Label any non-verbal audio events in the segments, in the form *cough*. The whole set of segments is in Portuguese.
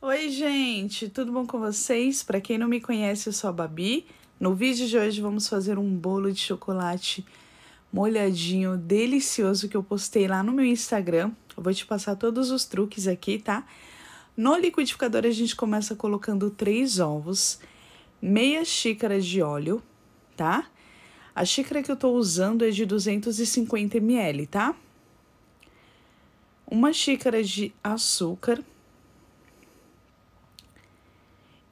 Oi, gente, tudo bom com vocês? Para quem não me conhece, eu sou a Babi. No vídeo de hoje vamos fazer um bolo de chocolate molhadinho delicioso que eu postei lá no meu Instagram. Eu vou te passar todos os truques aqui, tá? No liquidificador a gente começa colocando três ovos, meia xícara de óleo, tá? A xícara que eu tô usando é de 250 ml, tá? Uma xícara de açúcar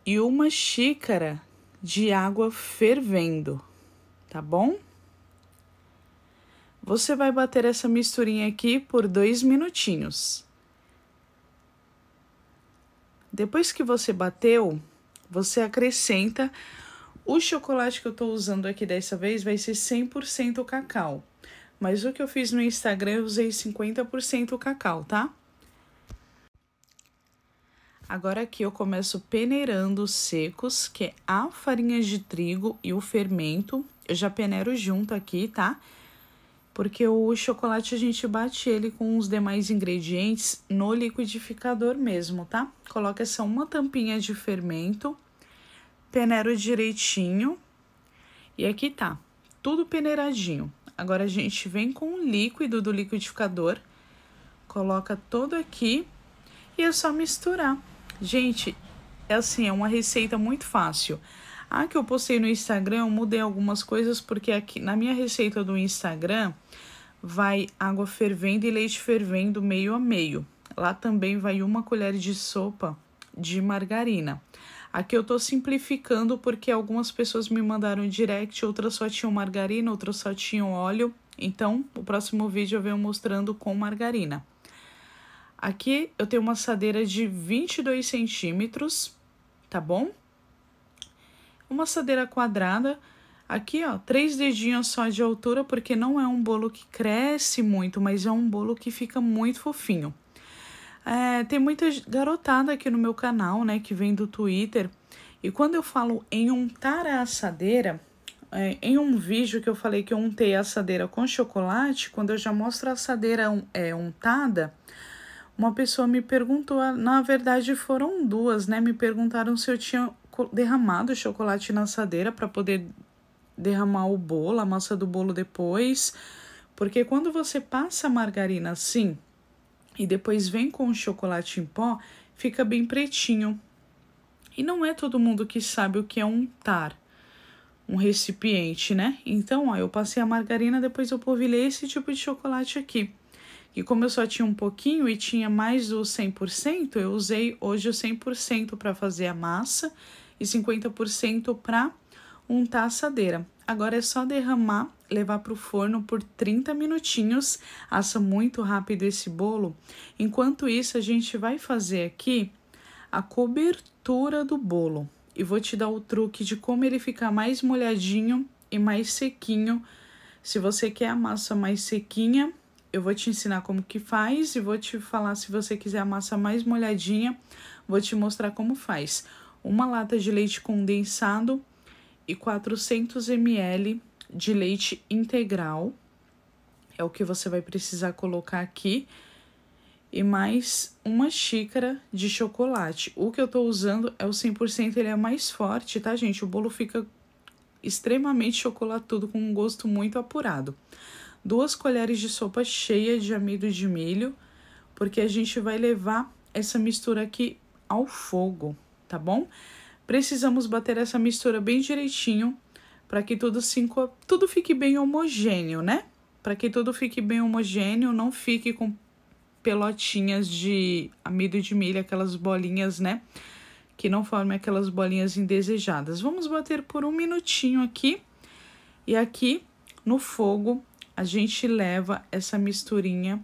e uma xícara de água fervendo, tá bom? Você vai bater essa misturinha aqui por dois minutinhos. Depois que você bateu, você acrescenta o chocolate que eu estou usando aqui dessa vez vai ser 100% cacau. Mas o que eu fiz no Instagram, eu usei 50% cacau, tá? Agora aqui eu começo peneirando os secos, que é a farinha de trigo e o fermento. Eu já peneiro junto aqui, tá? Porque o chocolate a gente bate ele com os demais ingredientes no liquidificador mesmo, tá? Coloca essa uma tampinha de fermento, peneiro direitinho e aqui tá, tudo peneiradinho. Agora a gente vem com o líquido do liquidificador, coloca todo aqui e é só misturar. Gente, é assim, é uma receita muito fácil. A que eu postei no Instagram, eu mudei algumas coisas porque aqui na minha receita do Instagram vai água fervendo e leite fervendo meio a meio. Lá também vai uma colher de sopa de margarina. Aqui eu tô simplificando porque algumas pessoas me mandaram direct, outras só tinham margarina, outras só tinham óleo. Então, o próximo vídeo eu venho mostrando com margarina. Aqui eu tenho uma assadeira de 22 centímetros, tá bom? Uma assadeira quadrada, aqui ó, três dedinhos só de altura, porque não é um bolo que cresce muito, mas é um bolo que fica muito fofinho. É, tem muita garotada aqui no meu canal, né, que vem do Twitter, e quando eu falo em untar a assadeira, é, em um vídeo que eu falei que eu untei a assadeira com chocolate, quando eu já mostro a assadeira é, untada uma pessoa me perguntou, ah, na verdade foram duas, né? Me perguntaram se eu tinha derramado chocolate na assadeira para poder derramar o bolo, a massa do bolo depois. Porque quando você passa a margarina assim e depois vem com o chocolate em pó, fica bem pretinho. E não é todo mundo que sabe o que é untar um recipiente, né? Então, ó, eu passei a margarina, depois eu polvilhei esse tipo de chocolate aqui. E como eu só tinha um pouquinho e tinha mais o 100%, eu usei hoje o 100% para fazer a massa e 50% para untar a assadeira. Agora é só derramar, levar para o forno por 30 minutinhos. Assa muito rápido esse bolo. Enquanto isso, a gente vai fazer aqui a cobertura do bolo. E vou te dar o truque de como ele fica mais molhadinho e mais sequinho. Se você quer a massa mais sequinha, eu vou te ensinar como que faz e vou te falar se você quiser a massa mais molhadinha, vou te mostrar como faz. Uma lata de leite condensado e 400 ml de leite integral. É o que você vai precisar colocar aqui. E mais uma xícara de chocolate. O que eu tô usando é o 100%, ele é mais forte, tá, gente? O bolo fica extremamente chocolatudo, com um gosto muito apurado duas colheres de sopa cheia de amido de milho, porque a gente vai levar essa mistura aqui ao fogo, tá bom? Precisamos bater essa mistura bem direitinho para que tudo, cinco, tudo fique bem homogêneo, né? Para que tudo fique bem homogêneo, não fique com pelotinhas de amido de milho, aquelas bolinhas, né? Que não formem aquelas bolinhas indesejadas. Vamos bater por um minutinho aqui. E aqui no fogo a gente leva essa misturinha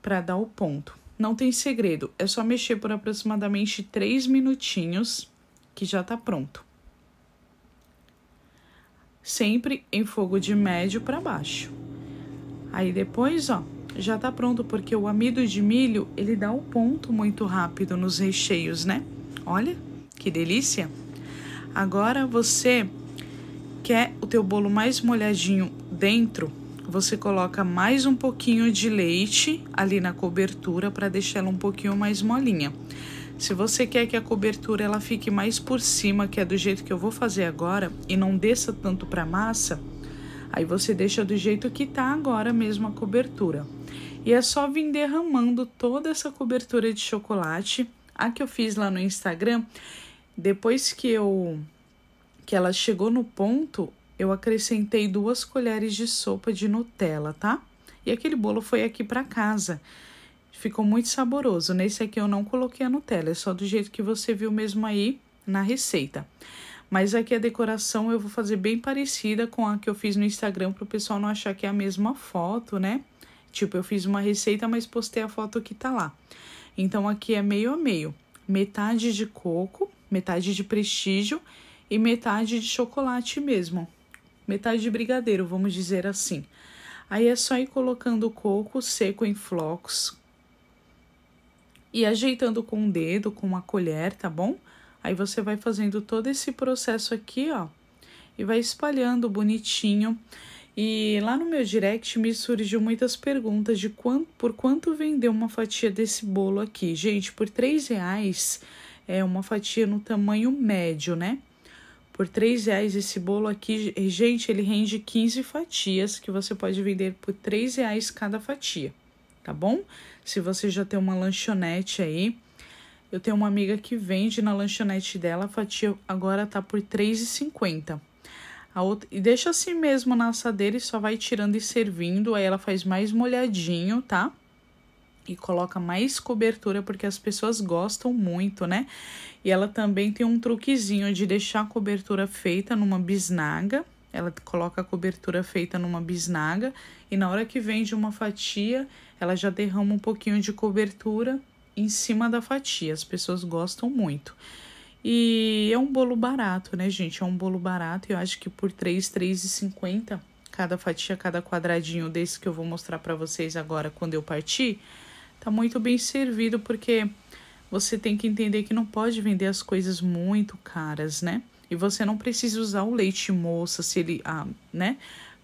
para dar o ponto. Não tem segredo, é só mexer por aproximadamente 3 minutinhos que já tá pronto. Sempre em fogo de médio para baixo. Aí depois, ó, já tá pronto porque o amido de milho, ele dá o ponto muito rápido nos recheios, né? Olha que delícia. Agora você quer o teu bolo mais molhadinho dentro, você coloca mais um pouquinho de leite ali na cobertura para deixar ela um pouquinho mais molinha. Se você quer que a cobertura ela fique mais por cima, que é do jeito que eu vou fazer agora, e não desça tanto para a massa, aí você deixa do jeito que está agora mesmo a cobertura. E é só vir derramando toda essa cobertura de chocolate, a que eu fiz lá no Instagram, depois que eu que ela chegou no ponto, eu acrescentei duas colheres de sopa de Nutella, tá? E aquele bolo foi aqui para casa. Ficou muito saboroso. Nesse aqui eu não coloquei a Nutella, é só do jeito que você viu mesmo aí na receita. Mas aqui a decoração eu vou fazer bem parecida com a que eu fiz no Instagram para o pessoal não achar que é a mesma foto, né? Tipo, eu fiz uma receita, mas postei a foto que tá lá. Então aqui é meio a meio, metade de coco, metade de prestígio e metade de chocolate mesmo metade de brigadeiro, vamos dizer assim. Aí é só ir colocando o coco seco em flocos e ajeitando com o um dedo, com uma colher, tá bom? Aí você vai fazendo todo esse processo aqui, ó, e vai espalhando bonitinho. E lá no meu direct me surgiu muitas perguntas de quanto, por quanto vendeu uma fatia desse bolo aqui. Gente, por três reais é uma fatia no tamanho médio, né? por 3 reais esse bolo aqui, gente, ele rende 15 fatias que você pode vender por 3 reais cada fatia, tá bom? Se você já tem uma lanchonete aí, eu tenho uma amiga que vende na lanchonete dela, a fatia agora tá por 3,50. A outra, e deixa assim mesmo na assadeira e só vai tirando e servindo, aí ela faz mais molhadinho, tá? e coloca mais cobertura porque as pessoas gostam muito, né? E ela também tem um truquezinho de deixar a cobertura feita numa bisnaga. Ela coloca a cobertura feita numa bisnaga e na hora que vende uma fatia, ela já derrama um pouquinho de cobertura em cima da fatia. As pessoas gostam muito. E é um bolo barato, né, gente? É um bolo barato. Eu acho que por R$ 3,50 cada fatia, cada quadradinho desse que eu vou mostrar para vocês agora quando eu partir, tá muito bem servido, porque você tem que entender que não pode vender as coisas muito caras, né? E você não precisa usar o leite moça, se ele, ah, né,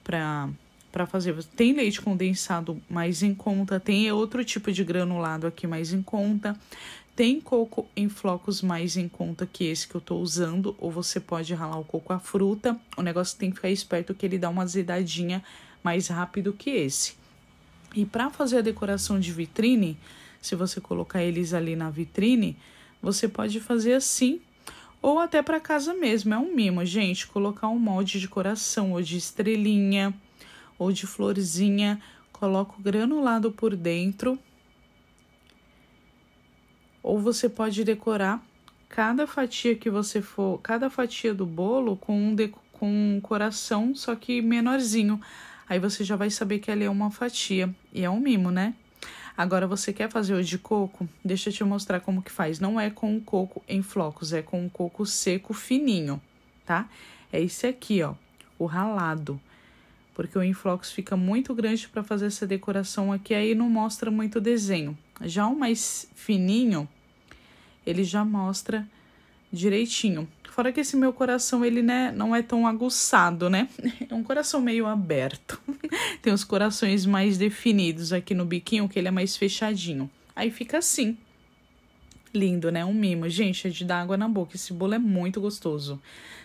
pra, pra fazer. Tem leite condensado mais em conta, tem outro tipo de granulado aqui mais em conta, tem coco em flocos mais em conta que esse que eu tô usando, ou você pode ralar o coco à fruta. O negócio tem que ficar esperto que ele dá uma azedadinha mais rápido que esse. E para fazer a decoração de vitrine, se você colocar eles ali na vitrine, você pode fazer assim ou até para casa mesmo. É um mimo, gente, colocar um molde de coração ou de estrelinha ou de florzinha, coloca o granulado por dentro. Ou você pode decorar cada fatia que você for, cada fatia do bolo com um, com um coração, só que menorzinho. Aí você já vai saber que ali é uma fatia e é um mimo, né? Agora você quer fazer o de coco? Deixa eu te mostrar como que faz. Não é com o coco em flocos, é com o coco seco fininho, tá? É esse aqui, ó, o ralado. Porque o em flocos fica muito grande para fazer essa decoração aqui, aí não mostra muito desenho. Já o mais fininho, ele já mostra direitinho. Fora que esse meu coração, ele né, não é tão aguçado, né? *laughs* É um coração meio aberto. *laughs* Tem os corações mais definidos aqui no biquinho, que ele é mais fechadinho. Aí fica assim. Lindo, né? Um mimo. Gente, é de dar água na boca. Esse bolo é muito gostoso.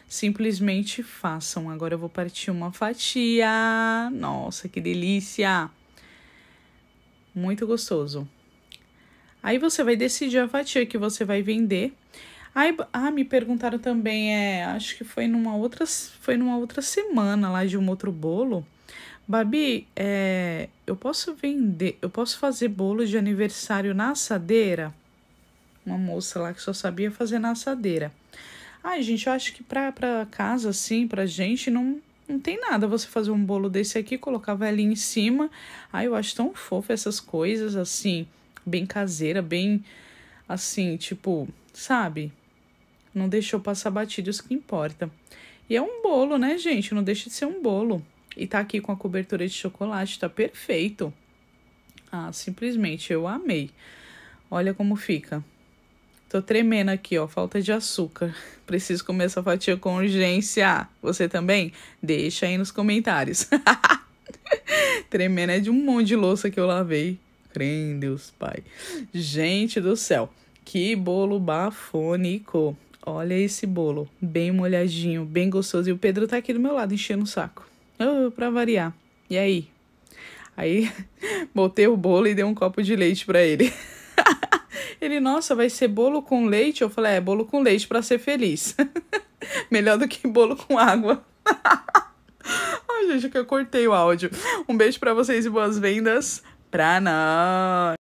Simplesmente façam. Agora eu vou partir uma fatia. Nossa, que delícia! Muito gostoso. Aí você vai decidir a fatia que você vai vender ah, me perguntaram também, é, acho que foi numa outra, foi numa outra semana lá de um outro bolo. Babi, é, eu posso vender, eu posso fazer bolo de aniversário na assadeira? Uma moça lá que só sabia fazer na assadeira. Ai, gente, eu acho que pra, pra casa, assim, pra gente, não, não tem nada você fazer um bolo desse aqui, colocar velhinha em cima. Ai, eu acho tão fofo essas coisas, assim, bem caseira, bem, assim, tipo, sabe? não deixou passar batido que importa. E é um bolo, né, gente? Não deixa de ser um bolo. E tá aqui com a cobertura de chocolate, tá perfeito. Ah, simplesmente eu amei. Olha como fica. Tô tremendo aqui, ó, falta de açúcar. *laughs* Preciso comer essa fatia com urgência. Você também? Deixa aí nos comentários. *laughs* tremendo é de um monte de louça que eu lavei. Crê Deus, Pai. Gente do céu, que bolo bafônico. Olha esse bolo, bem molhadinho, bem gostoso. E o Pedro tá aqui do meu lado, enchendo o saco. Oh, pra variar. E aí? Aí, *laughs* botei o bolo e dei um copo de leite para ele. *laughs* ele, nossa, vai ser bolo com leite? Eu falei, é, bolo com leite para ser feliz. *laughs* Melhor do que bolo com água. Ai, gente, é que eu cortei o áudio. Um beijo para vocês e boas vendas pra nós.